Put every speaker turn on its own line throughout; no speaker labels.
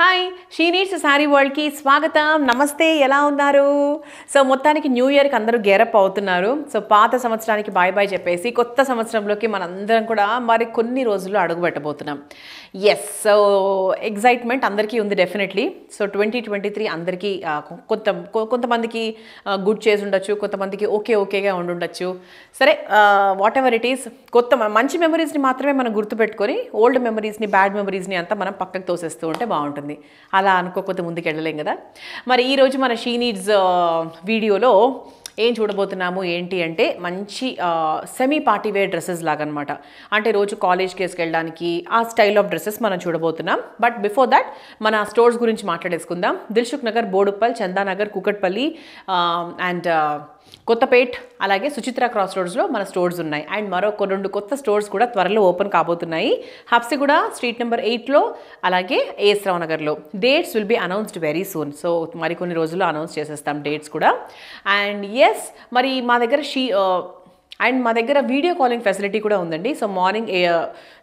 hi she sari sari వరల్డ్కి స్వాగతం నమస్తే ఎలా ఉన్నారు సో మొత్తానికి న్యూ ఇయర్కి అందరూ గేరప్ అవుతున్నారు సో పాత సంవత్సరానికి బాయ్ బాయ్ చెప్పేసి కొత్త సంవత్సరంలోకి మనందరం కూడా మరి కొన్ని రోజులు అడుగుపెట్టబోతున్నాం ఎస్ సో ఎగ్జైట్మెంట్ అందరికీ ఉంది definitely so twenty twenty three అందరికీ కొంత కొంతమందికి గుడ్ చేసి ఉండొచ్చు కొంతమందికి ఓకే ఓకేగా ఉండుండొచ్చు సరే వాట్ ఎవర్ ఇట్ ఈస్ కొత్త మంచి మెమరీస్ని మాత్రమే మనం గుర్తుపెట్టుకొని ఓల్డ్ మెమరీస్ని బ్యాడ్ మెమరీస్ని అంతా మనం పక్కకు తోసేస్తూ ఉంటే బాగుంటుంది బాగుంది అలా అనుకోకపోతే ముందుకు వెళ్ళలేం కదా మరి ఈరోజు మన షీనీడ్స్ వీడియోలో ఏం చూడబోతున్నాము ఏంటి అంటే మంచి సెమీ పార్టీవేర్ డ్రెస్సెస్ లాగనమాట అంటే రోజు కాలేజ్ వెళ్ళడానికి ఆ స్టైల్ ఆఫ్ డ్రెస్సెస్ మనం చూడబోతున్నాం బట్ బిఫోర్ దాట్ మన స్టోర్స్ గురించి మాట్లాడేసుకుందాం దిల్సుఖ్ నగర్ బోడుప్పల్ చందానగర్ కుకట్పల్లి అండ్ కొత్తపేట్ అలాగే సుచిత్ర క్రాస్ రోడ్స్లో మన స్టోర్స్ ఉన్నాయి అండ్ మరో రెండు కొత్త స్టోర్స్ కూడా త్వరలో ఓపెన్ కాబోతున్నాయి హబ్సిగూడ స్ట్రీట్ నెంబర్ ఎయిట్లో అలాగే ఏఎస్ రావు నగర్లో dates will be announced very soon so మరికొన్ని రోజుల్లో అనౌన్స్ చేసేస్తాం డేట్స్ కూడా అండ్ ఎస్ ఎస్ మరి మా దగ్గర షీ అండ్ మా దగ్గర వీడియో కాలింగ్ ఫెసిలిటీ కూడా ఉందండి so morning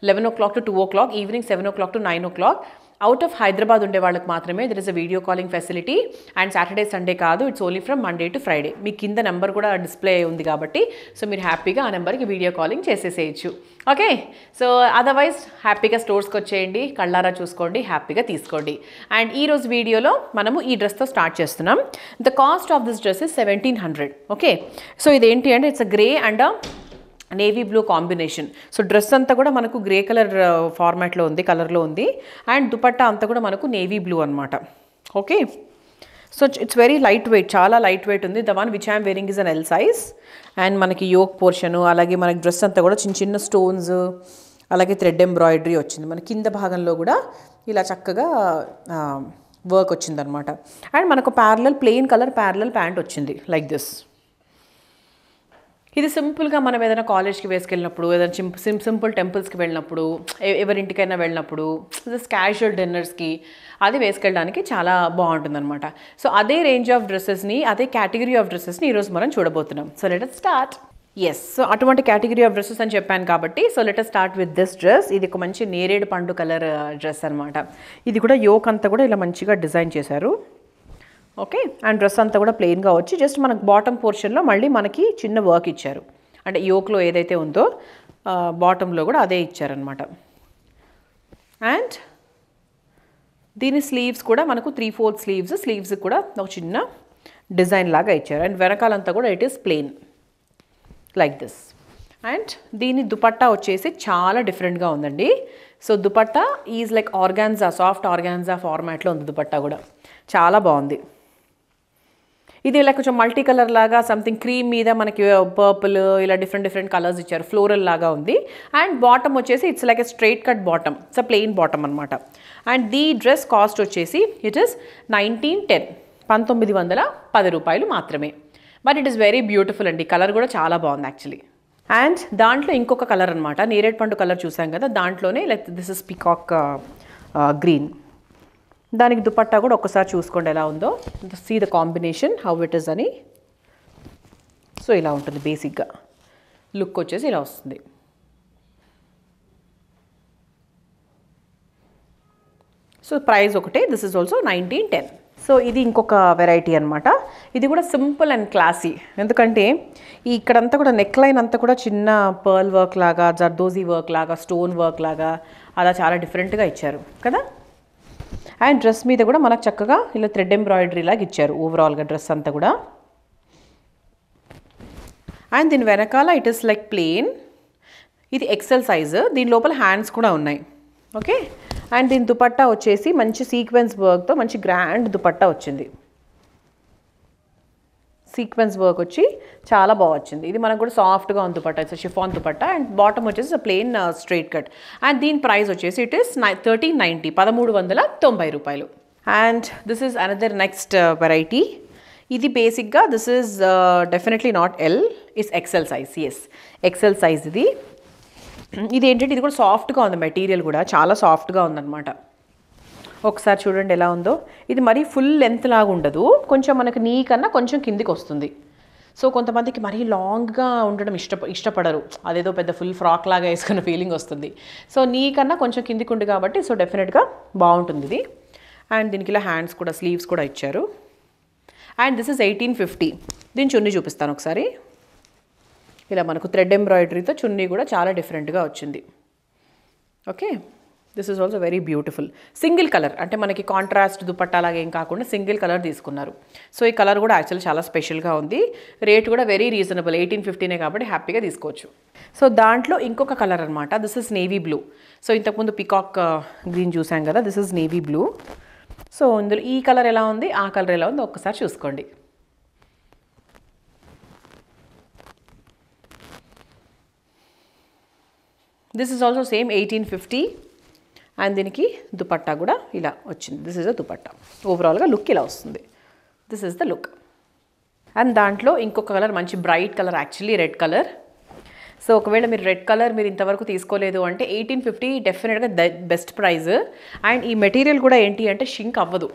eleven o'clock to two o'clock evening seven o'clock to nine o'clock out of Hyderabad ఉండే వాళ్ళకి మాత్రమే there is a video calling facility and Saturday Sunday కాదు it's only from Monday to Friday మీ కింద number కూడా display ఉంది కాబట్టి so మీరు హ్యాపీగా ఆ నెంబర్కి వీడియో కాలింగ్ చేసేసేయచ్చు ఓకే సో అదర్వైజ్ హ్యాపీగా స్టోర్స్కి వచ్చేయండి కళ్ళారా చూసుకోండి హ్యాపీగా తీసుకోండి అండ్ ఈరోజు వీడియోలో మనము ఈ డ్రెస్తో స్టార్ట్ చేస్తున్నాం the cost of this dress is seventeen hundred okay so ఇదేంటి అంటే it's a grey and navy blue combination so dress అంతా కూడా మనకు గ్రే కలర్ ఫార్మాట్లో ఉంది కలర్లో ఉంది అండ్ దుపట్టా అంతా కూడా మనకు నేవీ బ్లూ అనమాట okay so it's very light weight చాలా లైట్ వెయిట్ ఉంది the one which I'm wearing is an L size and మనకి యోగ్ పోర్షను అలాగే మనకి డ్రెస్ అంతా కూడా చిన్న చిన్న స్టోన్స్ అలాగే థ్రెడ్ ఎంబ్రాయిడరీ వచ్చింది మన కింద భాగంలో కూడా ఇలా చక్కగా వర్క్ వచ్చిందనమాట అండ్ మనకు parallel plain colour parallel pant వచ్చింది లైక్ దిస్ ఇది సింపుల్గా మనం ఏదైనా కాలేజ్కి వేసుకెళ్ళినప్పుడు ఏదైనా సిం సింపుల్ టెంపుల్స్కి వెళ్ళినప్పుడు ఎవరింటికైనా వెళ్ళినప్పుడు జస్ట్ క్యాజువల్ డిన్నర్స్కి అది వేసుకెళ్ళడానికి చాలా బాగుంటుంది అనమాట సో అదే రేంజ్ ఆఫ్ డ్రెస్సెస్ని అదే కేటగిరీ ఆఫ్ డ్రెస్సెస్ని ఈరోజు మనం చూడబోతున్నాం so let start yes so అటువంటి కేటగిరీ ఆఫ్ డ్రెస్సెస్ అని చెప్పాను కాబట్టి so let start with this dress ఇది ఒక మంచి నేరేడు పండు కలర్ డ్రెస్ అనమాట ఇది కూడా యోక్ అంతా కూడా ఇలా మంచిగా డిజైన్ చేశారు ఓకే అండ్ డ్రెస్ అంతా కూడా ప్లెయిన్గా వచ్చి జస్ట్ మనకు బాటమ్ పోర్షన్లో మళ్ళీ మనకి చిన్న వర్క్ ఇచ్చారు అంటే యోక్లో ఏదైతే ఉందో బాటంలో కూడా అదే ఇచ్చారనమాట అండ్ దీని స్లీవ్స్ కూడా మనకు త్రీ ఫోర్త్ స్లీవ్స్ స్లీవ్స్ కూడా ఒక చిన్న డిజైన్ లాగా ఇచ్చారు అండ్ వెనకాలంతా కూడా it is plain like this and దీని దుపట్టా వచ్చేసి చాలా డిఫరెంట్గా ఉందండి so dupatta is like organza soft organza ఫార్మాట్లో ఉంది దుపట్టా కూడా చాలా బాగుంది ఇది ఇలా కొంచెం మల్టీ కలర్ లాగా సంథింగ్ క్రీమ్ మీద మనకి పర్పుల్ uh, ఇలా డిఫరెంట్ డిఫరెంట్ కలర్స్ ఇచ్చారు ఫ్లోరల్ లాగా ఉంది అండ్ బాటమ్ వచ్చేసి it's like a straight cut bottom it's plain bottom అనమాట అండ్ ది డ్రెస్ కాస్ట్ వచ్చేసి ఇట్ ఇస్ నైన్టీన్ టెన్ పంతొమ్మిది వందల పది రూపాయలు మాత్రమే but it is very beautiful అండి కలర్ కూడా చాలా బాగుంది యాక్చువల్లీ అండ్ దాంట్లో ఇంకొక కలర్ అనమాట నేరేడు పండు కలర్ చూసాం కదా దాంట్లోనే like this is peacock green దానికి దుపట్టా కూడా ఒక్కసారి చూసుకోండి ఎలా ఉందో see the combination how it is అని సో ఇలా ఉంటుంది బేసిక్గా లుక్ వచ్చేసి ఇలా వస్తుంది సో ప్రైస్ ఒకటే this is also nineteen ten so ఇది ఇంకొక వెరైటీ అనమాట ఇది కూడా సింపుల్ అండ్ క్లాసీ ఎందుకంటే ఇక్కడంతా కూడా నెక్ లైన్ అంతా కూడా చిన్న పర్ల్ వర్క్ లాగా జర్దోజీ వర్క్ లాగా స్టోన్ వర్క్ లాగా అలా చాలా డిఫరెంట్గా ఇచ్చారు కదా అండ్ డ్రెస్ మీద కూడా మనకు చక్కగా ఇలా థ్రెడ్ ఎంబ్రాయిడరీ లాగా ఇచ్చారు ఓవరాల్గా డ్రెస్ అంతా కూడా అండ్ దీని వెనకాల ఇట్ ఇస్ లైక్ ప్లేన్ ఇది ఎక్సెల్ సైజు దీని లోపల హ్యాండ్స్ కూడా ఉన్నాయి ఓకే అండ్ దీని దుపట్టా వచ్చేసి మంచి సీక్వెన్స్ వర్క్తో మంచి గ్రాండ్ దుపట్టా వచ్చింది సీక్వెన్స్ వర్క్ వచ్చి చాలా బాగా వచ్చింది ఇది మనకు కూడా సాఫ్ట్గా ఉంది దుపట్టా ఇట్స్ షిఫాన్ పట్ట అండ్ బాటమ్ వచ్చేసి ప్లెయిన్ స్ట్రైట్ కట్ అండ్ దీని ప్రైస్ వచ్చేసి ఇట్ ఈస్ నై థర్టీన్ నైంటీ పదమూడు వందల తొంభై రూపాయలు and this is another next variety ఇది బేసిక్గా this is definitely not L is XL size S XL size ఇది hmm, ఇది ఏంటంటే ఇది కూడా సాఫ్ట్గా ఉంది మెటీరియల్ కూడా చాలా సాఫ్ట్గా ఉందన్నమాట ఒకసారి చూడండి ఎలా ఉందో ఇది మరీ ఫుల్ లెంత్ లాగా ఉండదు కొంచెం మనకి నీ కన్నా కొంచెం కిందికి వస్తుంది సో కొంతమందికి మరీ లాంగ్గా ఉండడం ఇష్ట ఇష్టపడరు అదేదో పెద్ద ఫుల్ ఫ్రాక్ లాగా వేసుకున్న ఫీలింగ్ వస్తుంది సో నీకన్నా కొంచెం కిందికి ఉండు కాబట్టి సో డెఫినెట్గా బాగుంటుంది ఇది అండ్ దీనికి ఇలా హ్యాండ్స్ కూడా స్లీవ్స్ కూడా ఇచ్చారు and this is eighteen fifty దీని చున్నీ చూపిస్తాను ఒకసారి ఇలా మనకు థ్రెడ్ ఎంబ్రాయిడరీతో చున్నీ కూడా చాలా డిఫరెంట్గా వచ్చింది okay this is also very beautiful single colour అంటే మనకి కాంట్రాస్ట్ దుపట్టా అలాగే ఏం కాకుండా సింగిల్ కలర్ తీసుకున్నారు సో ఈ కలర్ కూడా యాక్చువల్ చాలా స్పెషల్గా ఉంది రేట్ కూడా వెరీ రీజనబుల్ ఎయిటీన్ ఫిఫ్టీనే కాబట్టి హ్యాపీగా తీసుకోవచ్చు సో దాంట్లో ఇంకొక కలర్ అనమాట this is navy blue so ఇంతకుముందు పికాక్ గ్రీన్ చూసాం కదా this is navy blue so ఇందులో ఈ కలర్ ఎలా ఉంది ఆ కలర్ ఎలా ఉంది ఒక్కసారి చూసుకోండి this is also same eighteen fifty and దీనికి దుపట్టా కూడా ఇలా వచ్చింది దిస్ ఇస్ ద దుపట్టా ఓవరాల్గా లుక్ ఇలా వస్తుంది this is the look and దాంట్లో ఇంకొక కలర్ మంచి bright colour actually red colour so ఒకవేళ మీరు రెడ్ కలర్ మీరు ఇంతవరకు తీసుకోలేదు అంటే ఎయిటీన్ ఫిఫ్టీ డెఫినెట్గా బెస్ట్ ప్రైజ్ అండ్ ఈ మెటీరియల్ కూడా ఏంటి అంటే షింక్ అవ్వదు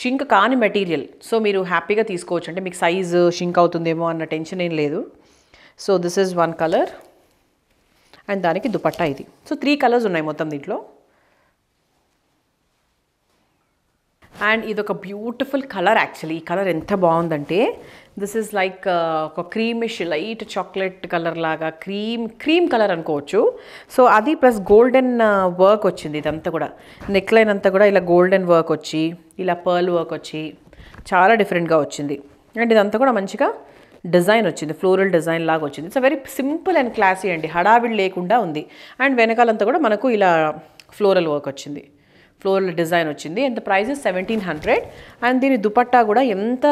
షింక్ కాని మెటీరియల్ సో మీరు హ్యాపీగా తీసుకోవచ్చు అంటే మీకు సైజు షింక్ అవుతుందేమో అన్న టెన్షన్ ఏం లేదు so this is one colour and దానికి దుపట్టా ఇది సో త్రీ కలర్స్ ఉన్నాయి మొత్తం దీంట్లో అండ్ ఇది ఒక బ్యూటిఫుల్ కలర్ యాక్చువల్లీ ఈ కలర్ ఎంత బాగుందంటే దిస్ ఈజ్ లైక్ ఒక క్రీమిష్ లైట్ చాక్లెట్ కలర్ లాగా క్రీమ్ క్రీమ్ కలర్ అనుకోవచ్చు సో అది ప్లస్ గోల్డెన్ వర్క్ వచ్చింది ఇదంతా కూడా నెక్ లైన్ అంతా కూడా ఇలా గోల్డెన్ వర్క్ వచ్చి ఇలా పర్ల్ వర్క్ వచ్చి చాలా డిఫరెంట్గా వచ్చింది అండ్ ఇదంతా కూడా మంచిగా డిజైన్ వచ్చింది ఫ్లోరల్ డిజైన్ లాగా వచ్చింది it's very simple and classy అండి హడావిడి లేకుండా ఉంది అండ్ వెనకాలంతా కూడా మనకు ఇలా ఫ్లోరల్ వర్క్ వచ్చింది ఫ్లోరల్ డిజైన్ వచ్చింది and the price seventeen hundred and దీని దుపట్టా కూడా ఎంత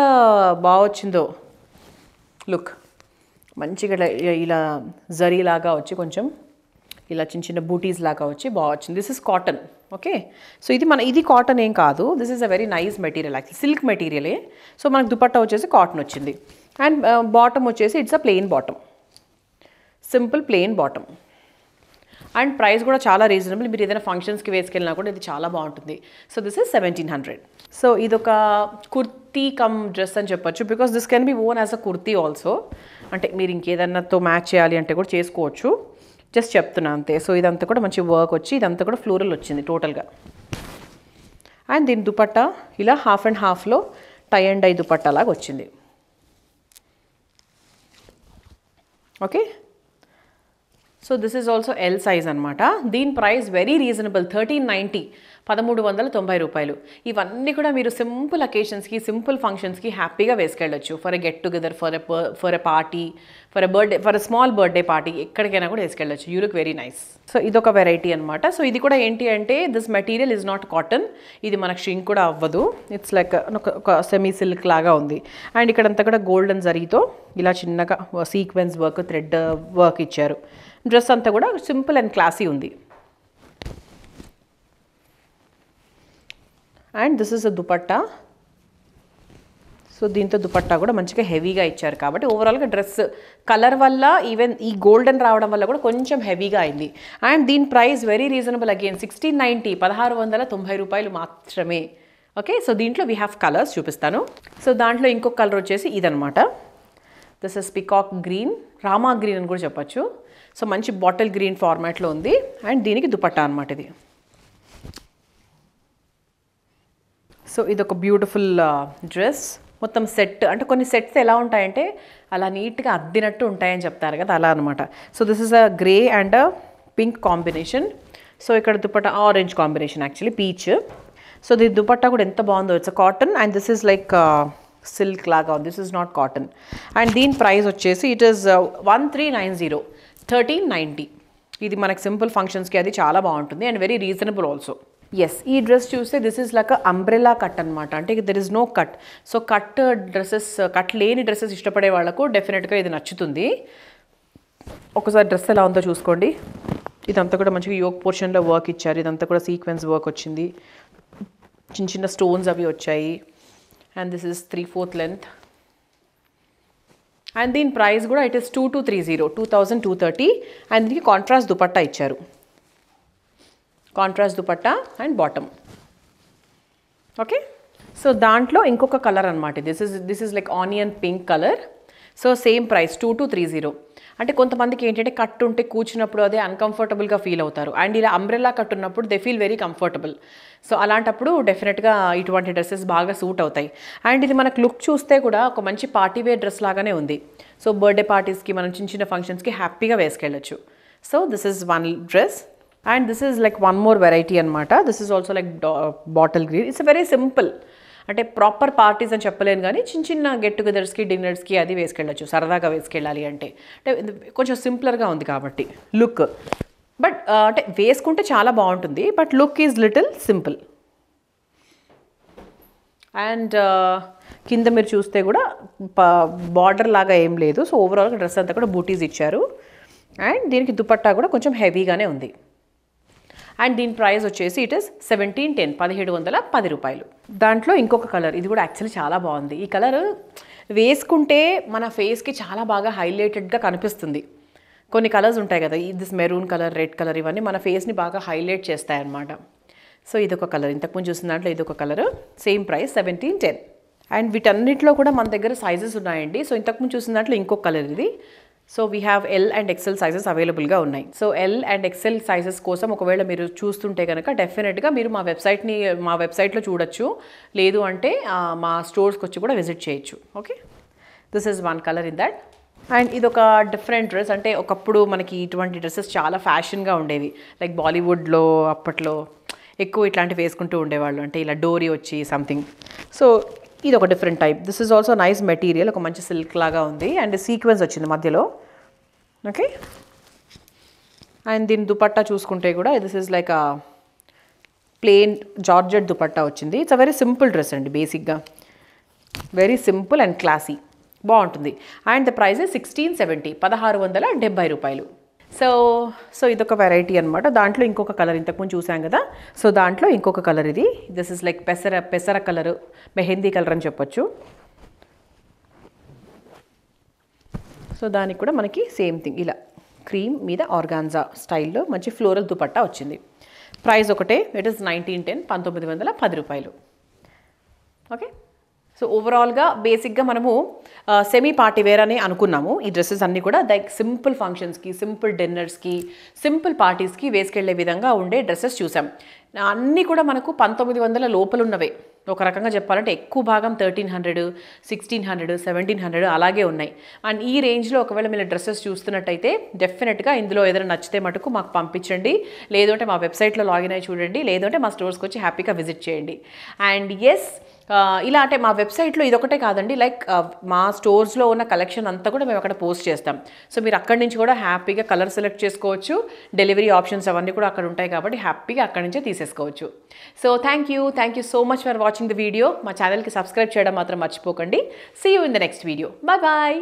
బాగొచ్చిందో లుక్ మంచిగా ఇలా జరీలాగా వచ్చి కొంచెం ఇలా చిన్న చిన్న బూటీస్ లాగా వచ్చి బాగా వచ్చింది this is cotton okay so ఇది మన ఇది కాటన్ ఏం కాదు this is a very nice material actual silk మెటీరియలే సో మనకు దుపట్టా వచ్చేసి కాటన్ వచ్చింది అండ్ బాటమ్ uh, వచ్చేసి it's a plain bottom simple plain bottom and price కూడా చాలా రీజనబుల్ మీరు ఏదైనా ఫంక్షన్స్కి వేసుకెళ్ళినా కూడా ఇది చాలా బాగుంటుంది so this is seventeen hundred so ఇదొక కుర్తీ కమ్ డ్రెస్ అని చెప్పొచ్చు because this can be own as a kurti also అంటే మీరు ఇంకేదన్నాతో మ్యాచ్ చేయాలి అంటే కూడా చేసుకోవచ్చు జస్ట్ చెప్తున్నా అంతే సో ఇదంతా కూడా మంచి వర్క్ వచ్చి ఇదంతా కూడా ఫ్లోరల్ వచ్చింది టోటల్గా అండ్ దీని దుపట్టా ఇలా హాఫ్ అండ్ హాఫ్లో టై అండ్ ఐ దుపట్టా లాగా వచ్చింది okay so this is also L size అనమాట దీని price very reasonable thirteen ninety పదమూడు వందల తొంభై రూపాయలు ఇవన్నీ కూడా మీరు సింపుల్ అకేషన్స్కి సింపుల్ ఫంక్షన్స్కి హ్యాపీగా వేసుకెళ్ళొచ్చు for a get together for a for a party for a birthday for a small birthday party ఎక్కడికైనా కూడా వేసుకెళ్ళొచ్చు you look very nice so ఇదొక వెరైటీ అనమాట సో ఇది కూడా ఏంటి అంటే this material is not cotton ఇది మనకు షింక్ కూడా అవ్వదు ఇట్స్ లైక్ ఒక సెమీ సిల్క్ లాగా ఉంది అండ్ ఇక్కడంతా కూడా గోల్డెన్ జరీతో ఇలా చిన్నగా సీక్వెన్స్ వర్క్ థ్రెడ్ వర్క్ ఇచ్చారు డ్రెస్ అంతా కూడా సింపుల్ అండ్ క్లాసీ ఉంది and this is a dupatta so దీంతో దుపట్టా కూడా మంచిగా హెవీగా ఇచ్చారు కాబట్టి ఓవరాల్గా డ్రెస్ కలర్ వల్ల ఈవెన్ ఈ గోల్డెన్ రావడం వల్ల కూడా కొంచెం హెవీగా అయింది అండ్ దీని price very reasonable again sixteen ninety పదహారు వందల తొంభై రూపాయలు మాత్రమే ఓకే సో దీంట్లో వీ హ్యావ్ కలర్స్ చూపిస్తాను సో దాంట్లో ఇంకొక కలర్ వచ్చేసి ఇదనమాట this is peacock green Rama green అని కూడా చెప్పచ్చు సో మంచి బాటిల్ గ్రీన్ ఫార్మాట్లో ఉంది అండ్ దీనికి దుపట్టా అనమాట ఇది సో ఇది ఒక బ్యూటిఫుల్ డ్రెస్ మొత్తం సెట్ అంటే కొన్ని సెట్స్ ఎలా ఉంటాయంటే అలా నీట్గా అద్దినట్టు ఉంటాయని చెప్తారు కదా అలా అనమాట so this is a grey and a pink combination so ఇక్కడ dupatta orange combination actually peach so దీని దుపట్టా కూడా ఎంత బాగుందో it's cotton and this is like silk లాగా ఉంది this is not cotton and దీని ప్రైస్ వచ్చేసి it is one three nine zero thirteen ninety ఇది మనకు సింపుల్ ఫంక్షన్స్కి అది చాలా బాగుంటుంది and very reasonable also yes ఈ డ్రెస్ చూస్తే this is like umbrella cut అనమాట అంటే there is no cut so cut dresses cut లేని డ్రెస్సెస్ ఇష్టపడే వాళ్ళకు డెఫినెట్గా ఇది నచ్చుతుంది ఒకసారి డ్రెస్ ఎలా ఉందో చూసుకోండి ఇదంతా కూడా మంచిగా యోగ్ పోర్షన్లో వర్క్ ఇచ్చారు ఇదంతా కూడా సీక్వెన్స్ వర్క్ వచ్చింది చిన్న చిన్న స్టోన్స్ అవి వచ్చాయి and this is three fourth length and దీని ప్రైస్ కూడా it is two two three zero two thousand two thirty and దీనికి కాంట్రాస్ట్ దుపట్టా ఇచ్చారు contrast dupatta and bottom okay so దాంట్లో ఇంకొక కలర్ అనమాట this is this is like onion pink colour so same price two two three zero అంటే కొంతమందికి ఏంటంటే cut ఉంటే కూర్చున్నప్పుడు అదే అన్కంఫర్టబుల్గా ఫీల్ అవుతారు అండ్ ఇలా అంబ్రెల్లా కట్టున్నప్పుడు they feel very comfortable so అలాంటప్పుడు డెఫినెట్గా ఇటువంటి డ్రెస్సెస్ బాగా సూట్ అవుతాయి అండ్ ఇది మనకు లుక్ చూస్తే కూడా ఒక మంచి పార్టీ వేర్ డ్రెస్ లాగానే ఉంది సో బర్త్డే పార్టీస్కి మనం చిన్న చిన్న ఫంక్షన్స్కి హ్యాపీగా వేసుకెళ్ళచ్చు so this is one dress and this is like one more variety అనమాట this is also like bottle green it's very simple అంటే ప్రాపర్ పార్టీస్ అని చెప్పలేను కానీ చిన్న చిన్న గెట్ టుగెదర్స్కి డిన్నర్స్కి అది వేసుకెళ్ళచ్చు సరదాగా వేసుకెళ్ళాలి అంటే అంటే కొంచెం సింప్లర్గా ఉంది కాబట్టి లుక్ బట్ uh, అంటే వేసుకుంటే చాలా బాగుంటుంది but look is little simple and కింద మీరు చూస్తే కూడా బార్డర్ లాగా ఏం లేదు సో ఓవరాల్గా డ్రెస్ అంతా కూడా బూటీస్ ఇచ్చారు అండ్ దీనికి దుపట్టా కూడా కొంచెం హెవీగానే ఉంది అండ్ దీని ప్రైస్ వచ్చేసి ఇట్ ఇస్ సెవెంటీన్ టెన్ పదిహేడు వందల పది రూపాయలు దాంట్లో ఇంకొక కలర్ ఇది కూడా యాక్చువల్లీ చాలా బాగుంది ఈ కలర్ వేసుకుంటే మన ఫేస్కి చాలా బాగా హైలైటెడ్గా కనిపిస్తుంది కొన్ని కలర్స్ ఉంటాయి కదా this maroon colour red colour ఇవన్నీ మన ఫేస్ని బాగా హైలైట్ చేస్తాయి అన్నమాట సో ఇదొక కలర్ ఇంతకుముందు చూసిన దాంట్లో ఇదొక colour same price seventeen ten and వీటన్నిటిలో కూడా మన దగ్గర సైజెస్ ఉన్నాయండి సో ఇంతకుముందు చూసిన దాంట్లో ఇంకొక కలర్ ఇది so we have L and XL sizes అవైలబుల్గా ఉన్నాయి so L and XL sizes కోసం ఒకవేళ మీరు చూస్తుంటే కనుక డెఫినెట్గా మీరు మా వెబ్సైట్ని మా వెబ్సైట్లో చూడొచ్చు లేదు అంటే మా స్టోర్స్కి వచ్చి కూడా విజిట్ చేయొచ్చు okay this is one colour in that and ఇది ఒక డిఫరెంట్ డ్రెస్ అంటే ఒకప్పుడు మనకి ఇటువంటి డ్రెస్సెస్ చాలా ఫ్యాషన్గా ఉండేవి లైక్ బాలీవుడ్లో అప్పట్లో ఎక్కువ ఇట్లాంటివి వేసుకుంటూ ఉండేవాళ్ళు అంటే ఇలా డోరీ వచ్చి సంథింగ్ సో ఇది ఒక different type this is also nice material ఒక మంచి సిల్క్ లాగా ఉంది అండ్ సీక్వెన్స్ వచ్చింది మధ్యలో ఓకే అండ్ దీని దుపట్టా చూసుకుంటే కూడా this is like plain georgette dupatta వచ్చింది it's a very simple dress అండి బేసిక్గా వెరీ సింపుల్ అండ్ క్లాసీ బాగుంటుంది and the price sixteen seventy పదహారు వందల డెబ్బై రూపాయలు సో సో ఇదొక వెరైటీ అనమాట దాంట్లో ఇంకొక కలర్ ఇంతకుముందు చూసాం కదా సో దాంట్లో ఇంకొక కలర్ ఇది దిస్ ఇస్ లైక్ పెసర పెసర కలరు మెహందీ కలర్ అని చెప్పొచ్చు సో దానికి కూడా మనకి సేమ్ థింగ్ ఇలా క్రీమ్ మీద ఆర్గాన్జా స్టైల్లో మంచి ఫ్లోరల్ దుపట్టా వచ్చింది ప్రైస్ ఒకటే ఇట్ ఇస్ నైన్టీన్ టెన్ పంతొమ్మిది వందల పది రూపాయలు ఓకే సో ఓవరాల్గా బేసిక్గా మనము సెమీ పార్టీ వేర్ అని అనుకున్నాము ఈ డ్రెస్సెస్ అన్నీ కూడా లైక్ సింపుల్ ఫంక్షన్స్కి సింపుల్ డిన్నర్స్కి సింపుల్ పార్టీస్కి వేసుకెళ్లే విధంగా ఉండే డ్రెస్సెస్ చూసాం అన్నీ కూడా మనకు పంతొమ్మిది వందల లోపలున్నవే ఒక రకంగా చెప్పాలంటే ఎక్కువ భాగం thirteen hundred sixteen hundred seventeen hundred అలాగే ఉన్నాయి అండ్ ఈ రేంజ్లో ఒకవేళ మీరు డ్రెస్సెస్ చూస్తున్నట్టయితే డెఫినెట్గా ఇందులో ఏదైనా నచ్చితే మటుకు మాకు పంపించండి లేదంటే మా వెబ్సైట్లో లాగిన్ అయ్యి చూడండి లేదంటే మా స్టోర్స్కి వచ్చి హ్యాపీగా విజిట్ చేయండి అండ్ ఎస్ ఇలా అంటే మా వెబ్సైట్లో ఇదొకటే కాదండి లైక్ మా స్టోర్స్లో ఉన్న కలెక్షన్ అంతా కూడా మేము అక్కడ పోస్ట్ చేస్తాం సో మీరు అక్కడి నుంచి కూడా హ్యాపీగా కలర్ సెలెక్ట్ చేసుకోవచ్చు డెలివరీ ఆప్షన్స్ అవన్నీ కూడా అక్కడ ఉంటాయి కాబట్టి హ్యాపీగా అక్కడి నుంచే తీసేసుకోవచ్చు so thank you thank you so much for watching the video మా ఛానల్కి సబ్స్క్రైబ్ చేయడం మాత్రం మర్చిపోకండి see you in the next video bye bye